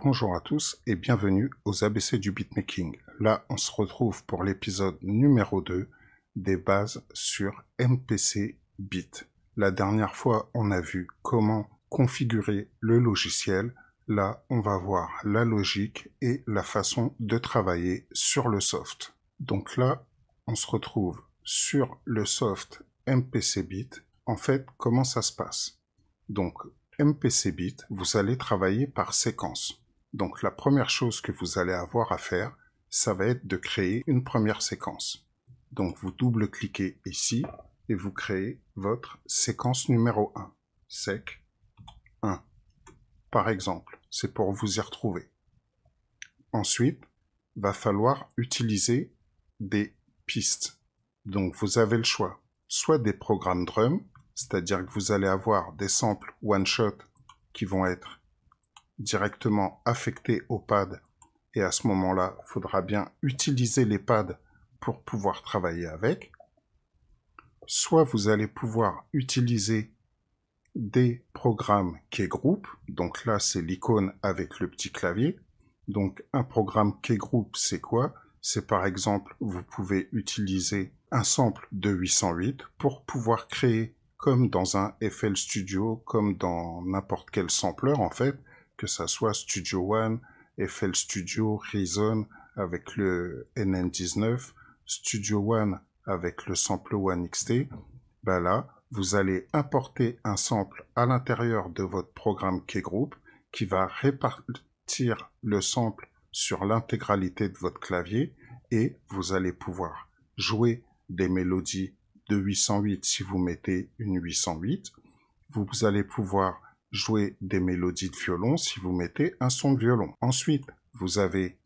Bonjour à tous et bienvenue aux ABC du beatmaking. Là, on se retrouve pour l'épisode numéro 2 des bases sur MPC Bit. La dernière fois, on a vu comment configurer le logiciel. Là, on va voir la logique et la façon de travailler sur le soft. Donc là, on se retrouve sur le soft MPC Bit. En fait, comment ça se passe Donc, MPC Bit, vous allez travailler par séquence. Donc la première chose que vous allez avoir à faire, ça va être de créer une première séquence. Donc vous double-cliquez ici et vous créez votre séquence numéro 1, sec 1. Par exemple, c'est pour vous y retrouver. Ensuite, va falloir utiliser des pistes. Donc vous avez le choix, soit des programmes drum, c'est-à-dire que vous allez avoir des samples one-shot qui vont être directement affecté au pad. Et à ce moment-là, il faudra bien utiliser les pads pour pouvoir travailler avec. Soit vous allez pouvoir utiliser des programmes group. Donc là, c'est l'icône avec le petit clavier. Donc un programme Kgroup, c'est quoi C'est par exemple, vous pouvez utiliser un sample de 808 pour pouvoir créer, comme dans un FL Studio, comme dans n'importe quel sampleur en fait, que ça soit Studio One, FL Studio, Reason avec le NN19, Studio One avec le sample One XT, bah là, vous allez importer un sample à l'intérieur de votre programme Group qui va répartir le sample sur l'intégralité de votre clavier et vous allez pouvoir jouer des mélodies de 808 si vous mettez une 808. Vous allez pouvoir jouer des mélodies de violon si vous mettez un son de violon. Ensuite, vous avez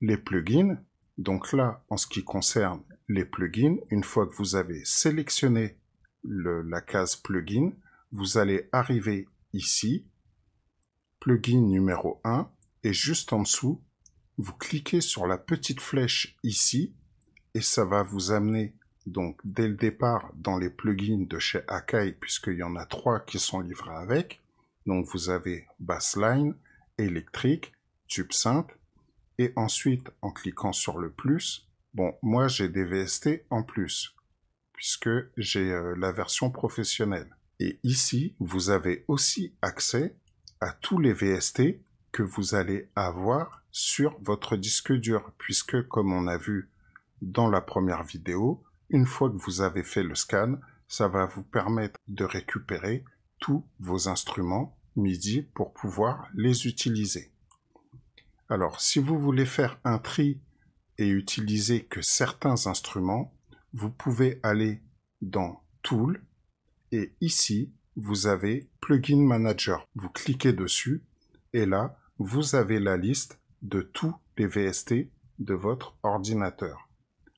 les plugins. Donc là, en ce qui concerne les plugins, une fois que vous avez sélectionné la case plugin, vous allez arriver ici, plugin numéro 1, et juste en dessous, vous cliquez sur la petite flèche ici, et ça va vous amener donc dès le départ dans les plugins de chez Akai, puisqu'il y en a trois qui sont livrés avec, donc vous avez bassline, électrique, tube simple, et ensuite en cliquant sur le plus, bon moi j'ai des VST en plus, puisque j'ai euh, la version professionnelle. Et ici, vous avez aussi accès à tous les VST que vous allez avoir sur votre disque dur, puisque comme on a vu dans la première vidéo, une fois que vous avez fait le scan, ça va vous permettre de récupérer tous vos instruments midi pour pouvoir les utiliser. Alors, si vous voulez faire un tri et utiliser que certains instruments, vous pouvez aller dans Tool et ici, vous avez Plugin Manager. Vous cliquez dessus et là, vous avez la liste de tous les VST de votre ordinateur.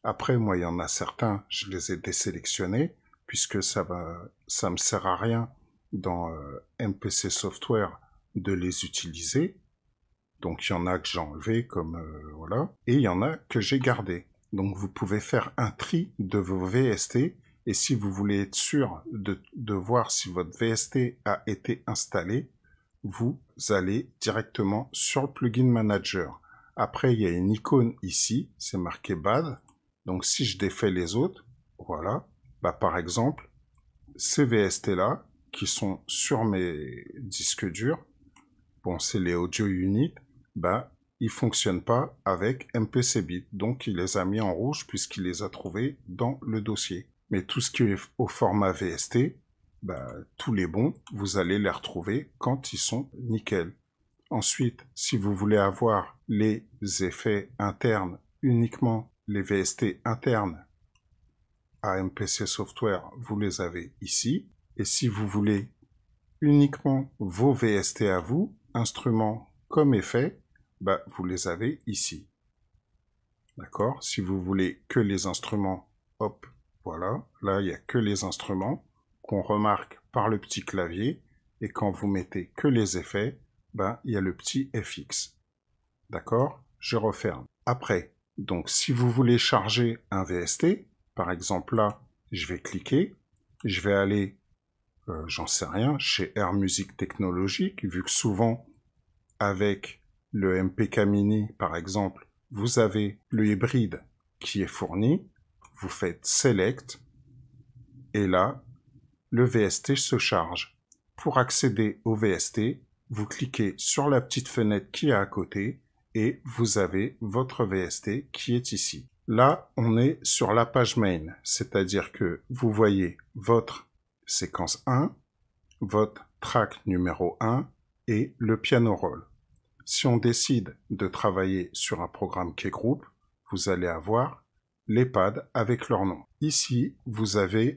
Après, moi, il y en a certains, je les ai désélectionnés puisque ça, va, ça me sert à rien dans euh, MPC Software de les utiliser. Donc il y en a que j'ai enlevé comme euh, voilà, et il y en a que j'ai gardé. Donc vous pouvez faire un tri de vos VST et si vous voulez être sûr de, de voir si votre VST a été installé, vous allez directement sur le plugin manager. Après il y a une icône ici, c'est marqué bad. Donc si je défais les autres, voilà, bah par exemple ces VST là, qui sont sur mes disques durs, bon, c'est les audio units, bah, ils fonctionnent pas avec MPC bit. Donc, il les a mis en rouge puisqu'il les a trouvés dans le dossier. Mais tout ce qui est au format VST, bah, tous les bons, vous allez les retrouver quand ils sont nickel. Ensuite, si vous voulez avoir les effets internes, uniquement les VST internes à MPC Software, vous les avez ici. Et si vous voulez uniquement vos VST à vous, instruments comme effets, bah, vous les avez ici. D'accord Si vous voulez que les instruments, hop, voilà. Là, il n'y a que les instruments qu'on remarque par le petit clavier. Et quand vous mettez que les effets, bah, il y a le petit FX. D'accord Je referme. Après, donc si vous voulez charger un VST, par exemple là, je vais cliquer, je vais aller euh, j'en sais rien, chez Air Music Technologique, vu que souvent, avec le MPK Mini, par exemple, vous avez le hybride qui est fourni, vous faites Select, et là, le VST se charge. Pour accéder au VST, vous cliquez sur la petite fenêtre qui est à côté et vous avez votre VST qui est ici. Là, on est sur la page main, c'est-à-dire que vous voyez votre séquence 1, votre track numéro 1 et le piano roll. Si on décide de travailler sur un programme qui est groupe, vous allez avoir les pads avec leur nom. Ici, vous avez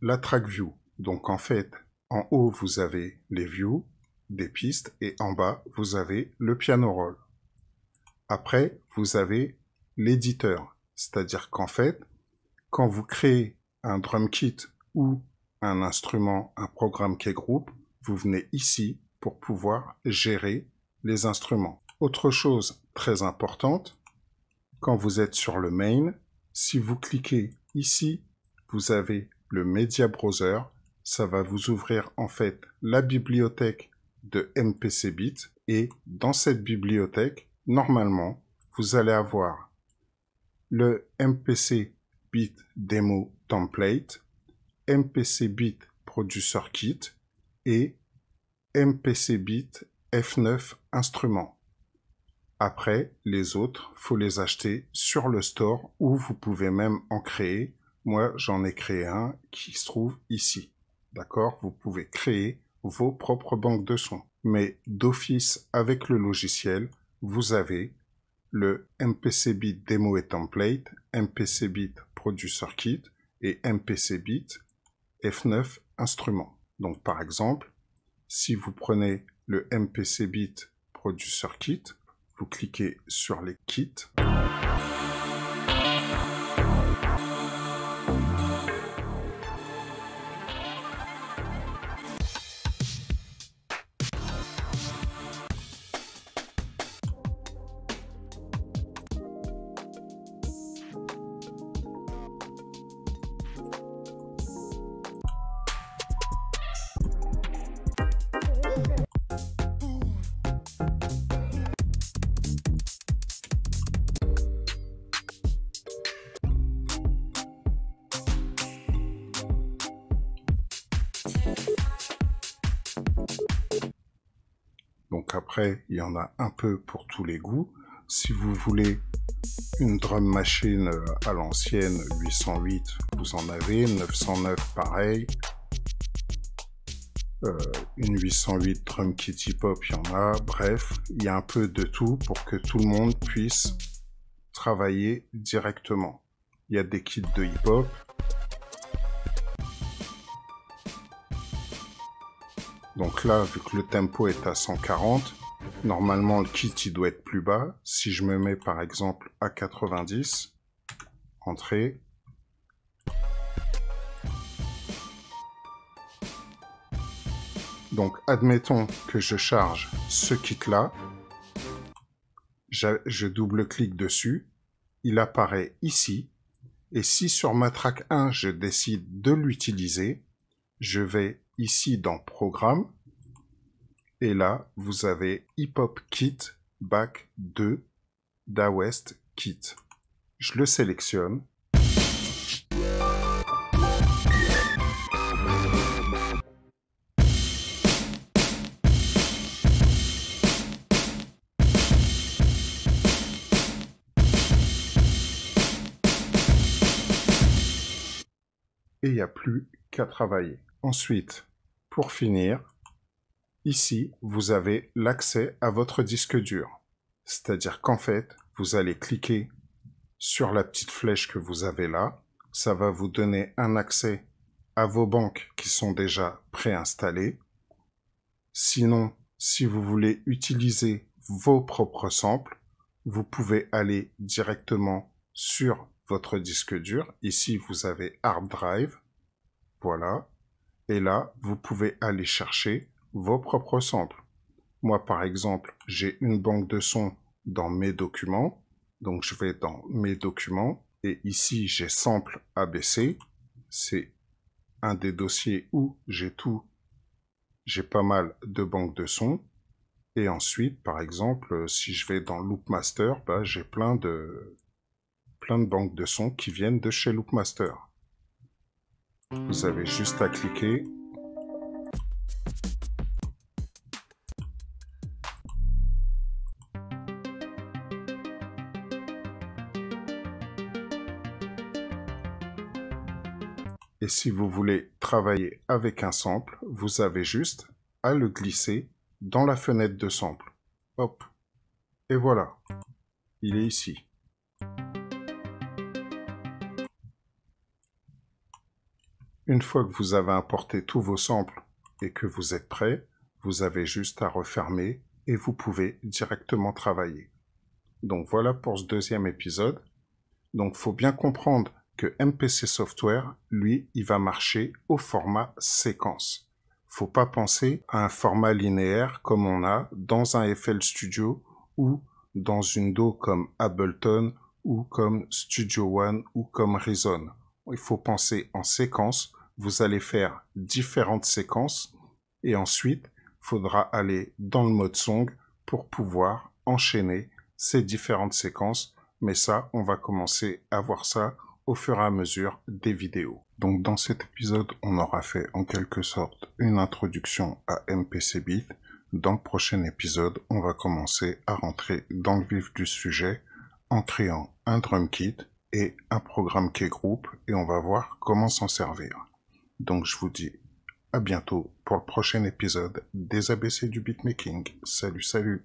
la track view. Donc en fait, en haut, vous avez les views des pistes et en bas, vous avez le piano roll. Après, vous avez l'éditeur. C'est-à-dire qu'en fait, quand vous créez un drum kit ou un instrument, un programme qui groupe, vous venez ici pour pouvoir gérer les instruments. Autre chose très importante, quand vous êtes sur le main, si vous cliquez ici, vous avez le Media Browser. Ça va vous ouvrir en fait la bibliothèque de MPC Bit. Et dans cette bibliothèque, normalement, vous allez avoir le MPC Bit Demo Template. MPC Bit Producer Kit et MPC Bit F9 Instrument. Après, les autres, faut les acheter sur le store ou vous pouvez même en créer. Moi, j'en ai créé un qui se trouve ici. D'accord Vous pouvez créer vos propres banques de sons. Mais d'office, avec le logiciel, vous avez le MPC Bit Demo et Template, MPC Bit Producer Kit et MPC Bit ». F9 instruments. Donc par exemple, si vous prenez le MPC Bit Producer Kit, vous cliquez sur les kits. après, il y en a un peu pour tous les goûts. Si vous voulez une drum machine euh, à l'ancienne 808, vous en avez, 909 pareil. Euh, une 808 drum kit hip-hop, il y en a. Bref, il y a un peu de tout pour que tout le monde puisse travailler directement. Il y a des kits de hip-hop, Donc là, vu que le tempo est à 140, normalement le kit il doit être plus bas. Si je me mets par exemple à 90, entrée. Donc admettons que je charge ce kit là. Je double-clique dessus. Il apparaît ici. Et si sur ma track 1, je décide de l'utiliser, je vais ici dans Programme. Et là, vous avez Hip Hop Kit Back 2 West Kit. Je le sélectionne. Et il n'y a plus qu'à travailler. Ensuite, pour finir, ici, vous avez l'accès à votre disque dur. C'est-à-dire qu'en fait, vous allez cliquer sur la petite flèche que vous avez là. Ça va vous donner un accès à vos banques qui sont déjà préinstallées. Sinon, si vous voulez utiliser vos propres samples, vous pouvez aller directement sur votre disque dur. Ici, vous avez Hard Drive. Voilà. Et là, vous pouvez aller chercher vos propres samples. Moi, par exemple, j'ai une banque de sons dans mes documents. Donc, je vais dans mes documents. Et ici, j'ai sample ABC. C'est un des dossiers où j'ai tout. J'ai pas mal de banques de sons. Et ensuite, par exemple, si je vais dans Loopmaster, bah, j'ai plein de, plein de banques de sons qui viennent de chez Loopmaster. Vous avez juste à cliquer. Et si vous voulez travailler avec un sample, vous avez juste à le glisser dans la fenêtre de sample. Hop. Et voilà. Il est ici. Une fois que vous avez importé tous vos samples et que vous êtes prêt, vous avez juste à refermer et vous pouvez directement travailler. Donc voilà pour ce deuxième épisode. Donc faut bien comprendre que MPC Software, lui, il va marcher au format séquence. Faut pas penser à un format linéaire comme on a dans un FL Studio ou dans une Do comme Ableton ou comme Studio One ou comme Reason. Il faut penser en séquence vous allez faire différentes séquences et ensuite, faudra aller dans le mode song pour pouvoir enchaîner ces différentes séquences. Mais ça, on va commencer à voir ça au fur et à mesure des vidéos. Donc dans cet épisode, on aura fait en quelque sorte une introduction à MPC Beat. Dans le prochain épisode, on va commencer à rentrer dans le vif du sujet en créant un drum kit et un programme qui groupe et on va voir comment s'en servir. Donc je vous dis à bientôt pour le prochain épisode des ABC du beatmaking. Salut, salut